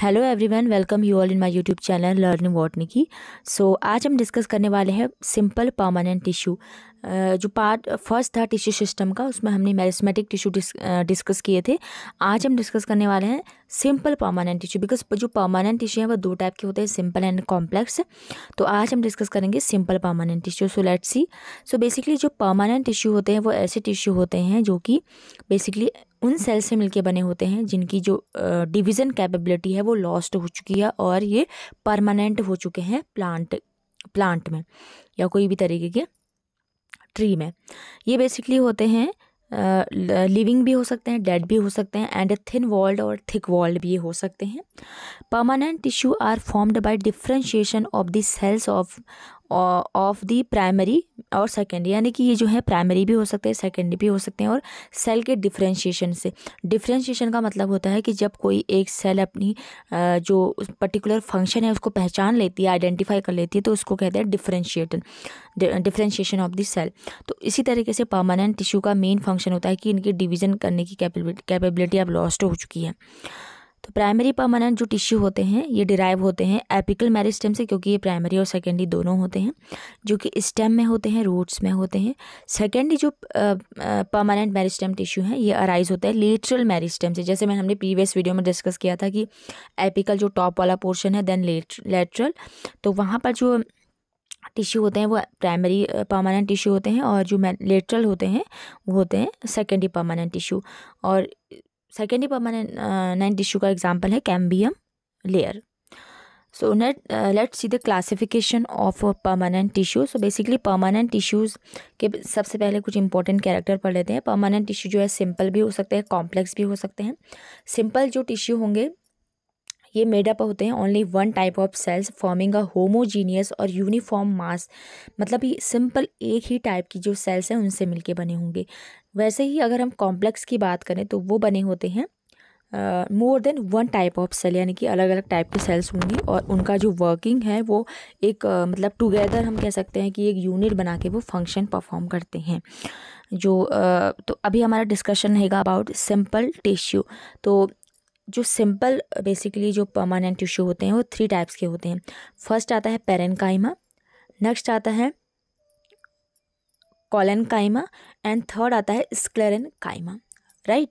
Hello everyone welcome you all in my YouTube channel learning botany की so आज हम discuss करने वाले हैं सिंपल परमानेंट टिश्यू जो पार्ट फर्स्ट था टिश्यू सिस्टम का उसमें हमने मैरिस्मेटिक टिश्यू डिस, डिस्कस किए थे आज हम डिस्कस करने वाले हैं सिंपल परमानेंट टिश्यू बिकॉज जो परमानेंट टिश्यू हैं वो दो टाइप के होते हैं सिंपल एंड कॉम्प्लेक्स तो आज हम डिस्कस करेंगे simple permanent tissue so let's see so basically जो परमानेंट टिश्यू होते हैं वो ऐसे टिश्यू होते हैं जो कि बेसिकली उन सेल से मिलकर बने होते हैं जिनकी जो डिविज़न कैपेबिलिटी है वो लॉस्ट हो चुकी है और ये परमानेंट हो चुके हैं प्लांट प्लांट में या कोई भी तरीके के ट्री में ये बेसिकली होते हैं लिविंग uh, भी हो सकते हैं डेड भी हो सकते हैं एंड थिन वॉल्ड और थिक वॉल्ड भी हो सकते हैं permanent tissue are formed by differentiation of the cells of of the primary और सेकेंडरी यानी कि ये जो है प्राइमरी भी हो सकते हैं सेकेंडरी भी हो सकते हैं और सेल के डिफ्रेंशिएशन से डिफ्रेंशिएशन का मतलब होता है कि जब कोई एक सेल अपनी जो पर्टिकुलर फंक्शन है उसको पहचान लेती है आइडेंटिफाई कर लेती है तो उसको कहते हैं differentiation differentiation of the cell तो इसी तरीके से परमानेंट टिश्यू का मेन फंक्शन होता है कि इनकी डिविज़न करने की कैपेबिलिटी अब लॉस्ट हो चुकी है तो प्राइमरी परमानेंट जो टिश्यू होते हैं ये डिराइव होते हैं एपिकल मेरिस्टेम से क्योंकि ये प्राइमरी और सेकेंडरी दोनों होते हैं जो कि स्टेम में होते हैं रूट्स में होते हैं सेकेंडरी जो परमानेंट मेरिस्टेम टिश्यू हैं ये अराइज होता है लेटरल मेरिस्टेम से जैसे मैंने हमने प्रीवियस वीडियो में डिस्कस किया था कि एपिकल जो टॉप वाला पोर्शन है देन लेटरल तो वहाँ पर जो टिश्यू होते हैं वो प्राइमरी परमानेंट टिश्यू होते हैं और जो लेटरल होते हैं वो होते हैं सेकेंडरी परमानेंट टिश्यू और ही परमानेंट टिश्यू का एग्जाम्पल है cambium layer so next let see the classification of permanent tissue so basically permanent tissues के सबसे पहले कुछ इंपॉर्टेंट कैरेक्टर पढ़ लेते हैं परमानेंट टिश्यू जो है सिंपल भी हो सकते हैं कॉम्प्लेक्स भी हो सकते हैं सिंपल जो टिश्यू होंगे ये मेडअप होते हैं only one type of cells forming a homogeneous और यूनिफॉर्म मास मतलब ये सिंपल एक ही टाइप की जो सेल्स हैं उनसे मिलके बने होंगे वैसे ही अगर हम कॉम्प्लेक्स की बात करें तो वो बने होते हैं more than one type of cell यानी कि अलग अलग टाइप की सेल्स होंगी और उनका जो वर्किंग है वो एक uh, मतलब टुगेदर हम कह सकते हैं कि एक यूनिट बना के वो फंक्शन परफॉर्म करते हैं जो uh, तो अभी हमारा डिस्कशन रहेगा अबाउट सिंपल टिश्यू तो जो सिंपल बेसिकली जो परमानेंट टिश्यू होते हैं वो थ्री टाइप्स के होते हैं फर्स्ट आता है पेरेनकाइमा नेक्स्ट आता है कॉलन एंड थर्ड आता है स्क्लेरन कायमा राइट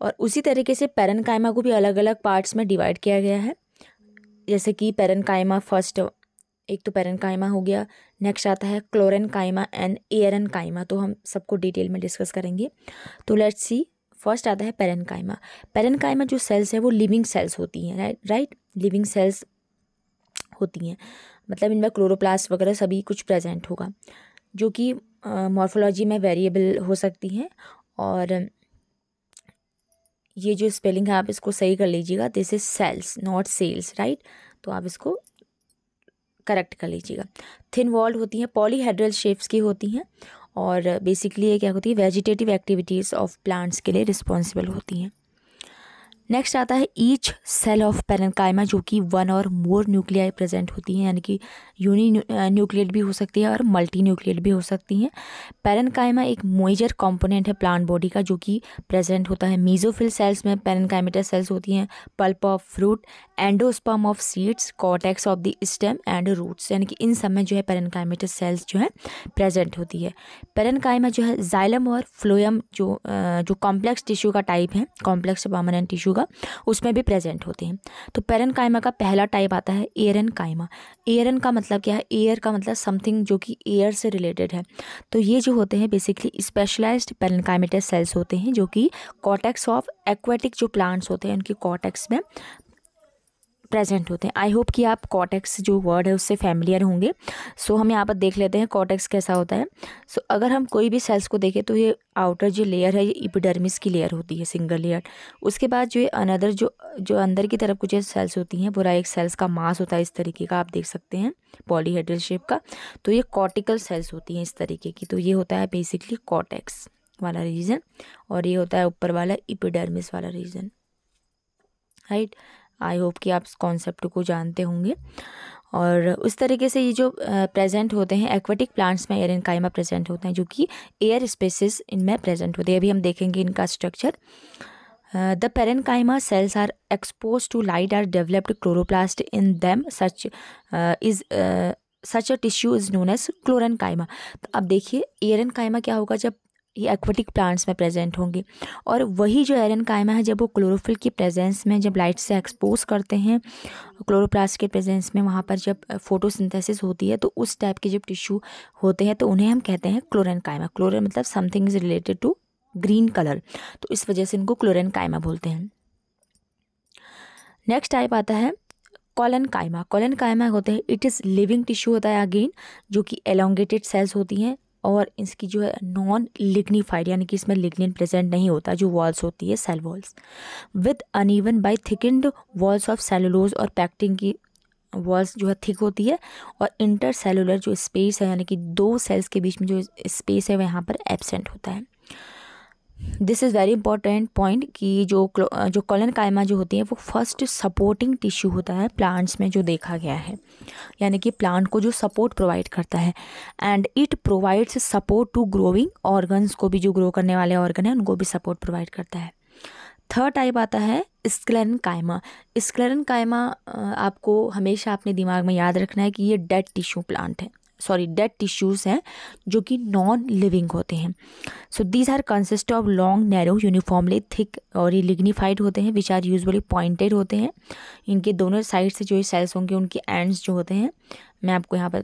और उसी तरीके से पेरन कायमा को भी अलग अलग पार्ट्स में डिवाइड किया गया है जैसे कि पेरन कायमा फर्स्ट एक तो पेरन कायमा हो गया नेक्स्ट आता है क्लोरन कायमा एंड एयरन कायमा तो हम सबको डिटेल में डिस्कस करेंगे तो लेट्स सी फर्स्ट आता है पेरन कायमा पेरन कायमा जो सेल्स है वो लिविंग सेल्स होती हैं राइट राइट लिविंग सेल्स होती हैं मतलब इनमें क्लोरोप्लास्ट वगैरह सभी कुछ प्रेजेंट होगा जो कि मॉर्फोलॉजी में वेरिएबल हो सकती हैं और ये जो स्पेलिंग है आप इसको सही कर लीजिएगा this is cells not cells right तो आप इसको करेक्ट कर लीजिएगा थिन वॉल्ड होती हैं पॉलीहेड्रल शेप्स की होती हैं और बेसिकली ये क्या होती है वेजिटेटिव एक्टिविटीज़ ऑफ प्लांट्स के लिए रिस्पॉन्सिबल होती हैं नेक्स्ट आता है ईच सेल ऑफ पेरेंकाइमा जो कि वन और मोर न्यूक्लियाई प्रेजेंट होती हैं यानी कि यूनि न्यूक्लियट भी हो सकती है और मल्टी न्यूक्लियट भी हो सकती हैं पेरेंकाइमा एक मोइजर कंपोनेंट है प्लांट बॉडी का जो कि प्रेजेंट होता है मीजोफिल सेल्स में पेरेंकाइमेटा सेल्स होती हैं pulp of fruit endosperm of seeds cortex of the stem and roots यानी कि इन सब में जो है पेरनकाइमेटस सेल्स जो है प्रेजेंट होती है पेरनकाइमा जो है जाइलम और फ्लोयम जो जो कॉम्प्लेक्स टिश्यू का टाइप है कॉम्प्लेक्स पर्मानेंट टिश्यू का उसमें भी प्रेजेंट होते हैं तो पेरनकाइमा का पहला टाइप आता है एयरन काइमा एयरन का मतलब क्या है एयर का मतलब समथिंग जो कि एयर से रिलेटेड है तो ये जो होते हैं बेसिकली स्पेशलाइज्ड पेरनकाइमेटस सेल्स होते हैं जो कि कॉटेक्स ऑफ एक्वेटिक जो प्लांट्स होते हैं उनकी कॉटेक्स में प्रेजेंट होते हैं आई होप कि आप कॉटेक्स जो वर्ड है उससे फैमिलियर होंगे सो so, हम यहाँ पर देख लेते हैं कॉटेक्स कैसा होता है सो so, अगर हम कोई भी सेल्स को देखें तो ये आउटर जो लेयर है ये इपिडर्मिस की लेयर होती है सिंगल लेयर उसके बाद जो ये अनदर जो जो अंदर की तरफ कुछ सेल्स होती हैं पूरा एक सेल्स का मास होता है इस तरीके का आप देख सकते हैं पॉलीहेड्रल शेप का तो ये कॉटिकल सेल्स होती हैं इस तरीके की तो ये होता है बेसिकली कॉटेक्स वाला रीजन और ये होता है ऊपर वाला इपिडर्मिस वाला region right right? I hope कि आप इस कॉन्सेप्ट को जानते होंगे और उस तरीके से ये जो प्रेजेंट होते हैं एक्वेटिक प्लांट्स में एयर इनकाइमा प्रेजेंट होते हैं जो कि एयर स्पेसिस इनमें प्रेजेंट होते हैं अभी हम देखेंगे इनका structure the parenchyma cells are expose to light are developed chloroplast in them such is such a tissue is known as chlorenchyma तो अब देखिए एयरन कायमा क्या होगा जब ये एक्वेटिक प्लांट्स में प्रेजेंट होंगे और वही जो एरन कायमा है जब वो क्लोरोफिल की प्रेजेंस में जब लाइट से एक्सपोज करते हैं क्लोरोप्लास्ट के प्रेजेंस में वहाँ पर जब फोटोसिंथेसिस होती है तो उस टाइप के जब टिश्यू होते हैं तो उन्हें हम कहते हैं क्लोरन कायमा क्लोरन मतलब something is related to green colour तो इस वजह से इनको क्लोरन कायमा बोलते हैं नेक्स्ट टाइप आता है कॉलन कायमा कॉलन कायमा होते हैं इट इज़ लिविंग टिश्यू होता है अगेन जो कि एलोंगेटेड सेल्स होती हैं और इसकी जो है नॉन लिग्निफाइड यानी कि इसमें लिग्निन प्रेजेंट नहीं होता जो वॉल्स होती है cell walls with uneven by thickened walls of cellulose और पैक्टिंग की वॉल्स जो है थिक होती है और इंटर सेलुलर जो स्पेस है यानी कि दो सेल्स के बीच में जो स्पेस है वह यहाँ पर एबसेंट होता है this is very important point कि जो जो कॉलन कायमा जो होती है वो फर्स्ट सपोर्टिंग टिश्यू होता है प्लांट्स में जो देखा गया है यानी कि प्लांट को जो सपोर्ट प्रोवाइड करता है and it provides support to growing organs को भी जो ग्रो करने वाले ऑर्गन हैं उनको भी सपोर्ट प्रोवाइड करता है थर्ड टाइप आता है स्क्लेरन कायमा स्क्लेरन कायमा आपको हमेशा अपने दिमाग में याद रखना है कि ये डेड टिश्यू प्लांट है सॉरी डेड टिश्यूज़ हैं जो कि नॉन लिविंग होते हैं so these are consist of long narrow uniformly thick और ये लिग्निफाइड होते हैं विच आर यूजली पॉइंटेड होते हैं इनके दोनों साइड से जो ये सेल्स होंगे उनके एंड्स जो होते हैं मैं आपको यहाँ पर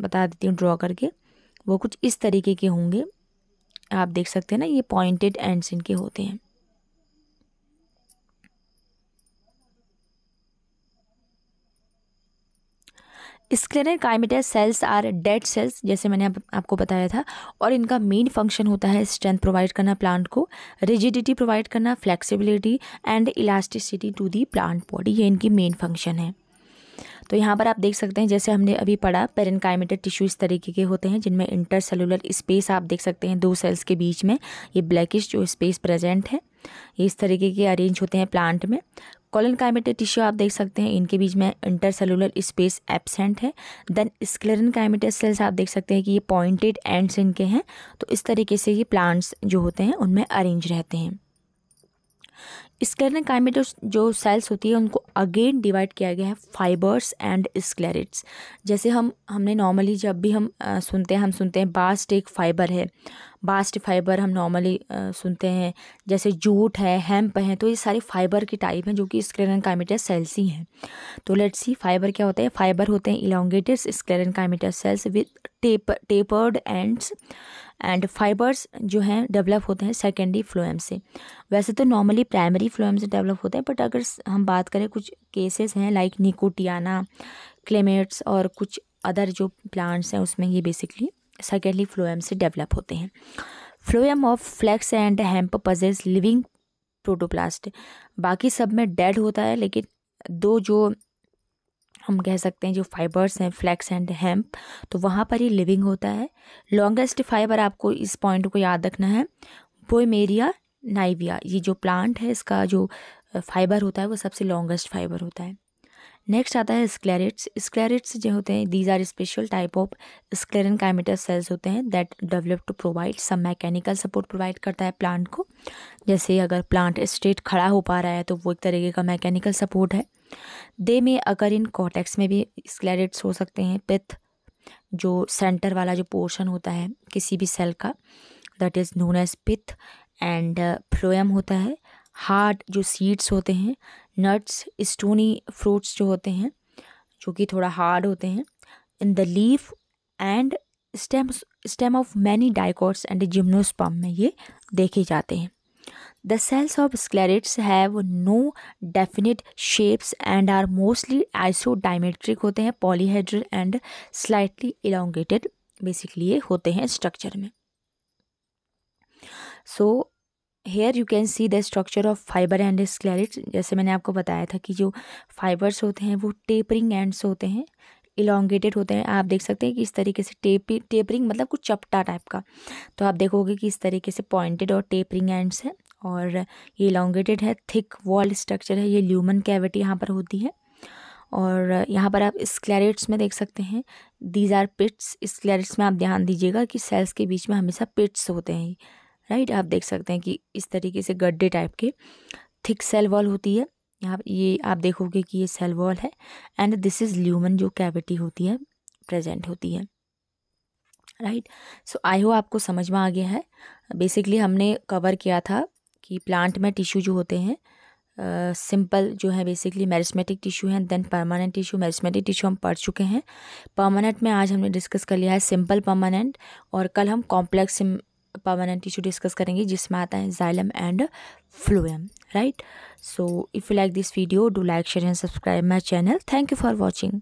बता देती हूँ ड्रॉ करके वो कुछ इस तरीके के होंगे आप देख सकते हैं ना ये पॉइंटेड एंड्स इनके होते हैं sclerenchymatous cells are dead cells जैसे मैंने आप, आपको बताया था और इनका मेन फंक्शन होता है स्ट्रेंथ प्रोवाइड करना प्लांट को रिजिडिटी प्रोवाइड करना flexibility and elasticity to the plant body ये इनकी मेन फंक्शन है तो यहाँ पर आप देख सकते हैं जैसे हमने अभी पढ़ा पेरेनकाइमेटेड टिश्यू इस तरीके के होते हैं जिनमें इंटरसेलुलर स्पेस आप देख सकते हैं दो सेल्स के बीच में ये ब्लैकिश जो स्पेस प्रेजेंट है ये इस तरीके के अरेंज होते हैं प्लांट में कॉलन काइमेटेड टिश्यू आप देख सकते हैं इनके बीच में इंटरसेलुलर स्पेस एबसेंट है देन स्क्लेरन काइमेटेड सेल्स आप देख सकते हैं कि ये पॉइंटेड एंड्स इनके हैं तो इस तरीके से ये प्लांट्स जो होते हैं उनमें अरेंज रहते हैं काय में जो जो सेल्स होती है उनको अगेन डिवाइड किया गया है फाइबर्स एंड स्क्लेरिट्स जैसे हम हमने नॉर्मली जब भी हम आ, सुनते हैं हम सुनते हैं बास्ट एक फाइबर है बास्ट फाइबर हम नॉर्मली सुनते हैं जैसे जूट है हेम्प है तो ये सारे फाइबर के टाइप हैं जो कि स्क्लेरन काइमेटर सेल्स ही हैं तो लेट्स सी फाइबर क्या होते हैं फाइबर होते हैं elongated sclerenchymatous cells with tape tapered ends and fibres जो हैं डेवलप होते हैं सेकेंडरी फ्लोएम से वैसे तो नॉर्मली प्राइमरी फ्लोएम से डेवलप होते हैं बट अगर हम बात करें कुछ केसेस हैं लाइक निकोटियाना क्लेमेट्स और कुछ अदर जो प्लांट्स हैं उसमें ये बेसिकली सेकेंडरी फ्लोएम से डेवलप होते हैं phloem of flax and hemp possess living protoplast बाकी सब में डेड होता है लेकिन दो जो हम कह सकते हैं जो फाइबर्स हैं फ्लैक्स एंड हेम्प तो वहाँ पर ही लिविंग होता है लॉन्गेस्ट फाइबर आपको इस पॉइंट को याद रखना है बोमेरिया नाइविया ये जो प्लांट है इसका जो फाइबर होता है वो सबसे लॉन्गेस्ट फाइबर होता है नेक्स्ट आता है स्क्लेरिट्स स्क्लेरिट्स जो होते हैं these are special type of sclerenchymatous cells होते हैं that develop to provide some mechanical support provide करता है प्लांट को जैसे अगर प्लांट स्ट्रेट खड़ा हो पा रहा है तो वो एक तरीके का मैकेनिकल सपोर्ट है दे में अगर इन कॉटेक्स में भी स्क्लेरिट्स हो सकते हैं पिथ जो सेंटर वाला जो पोर्शन होता है किसी भी सेल का that is known as pith and phloem होता है हार्ड जो सीड्स होते हैं नट्स स्टोनी फ्रूट्स जो होते हैं जो कि थोड़ा हार्ड होते हैं in the leaf and stem stem of many dicots and gymnosperm में ये देखे जाते हैं The cells of sclerids have no definite shapes and are mostly isodiametric होते हैं polyhedral and slightly elongated basically ये होते हैं स्ट्रक्चर में so here you can see the structure of fibre and sclereid जैसे मैंने आपको बताया था कि जो फाइबर्स होते हैं वो टेपरिंग एंड्स होते हैं इलोंगेटेड होते हैं आप देख सकते हैं कि इस तरीके से टेपरिंग मतलब कुछ चपटा टाइप का तो आप देखोगे कि इस तरीके से पॉइंटेड और टेपरिंग एंड्स हैं और ये इलांगेटेड है थिक वॉल स्ट्रक्चर है ये ल्यूमन कैविटी यहाँ पर होती है और यहाँ पर आप स्क्लेरेट्स में देख सकते हैं दीज आर पिट्स स्क्लेरेट्स में आप ध्यान दीजिएगा कि सेल्स के बीच में हमेशा पिट्स होते हैं राइट आप देख सकते हैं कि इस तरीके से गड्ढे टाइप के थिक सेल वॉल होती है यहाँ ये आप देखोगे कि ये सेल वॉल है एंड दिस इज़ ल्यूमन जो कैविटी होती है प्रेजेंट होती है राइट सो आई हो आपको समझ में आ गया है बेसिकली हमने कवर किया था कि प्लांट में टिश्यू जो होते हैं सिंपल uh, जो है बेसिकली मैरिस्मेटिक टिश्यू हैं then permanent tissue meristematic tissue हम पढ़ चुके हैं परमानेंट में आज हमने डिस्कस कर लिया है सिंपल परमानेंट और कल हम कॉम्प्लेक्स परमानेंट टिश्यू डिस्कस करेंगे जिसमें आता है xylem and phloem right so if you like this video do like share and subscribe my channel thank you for watching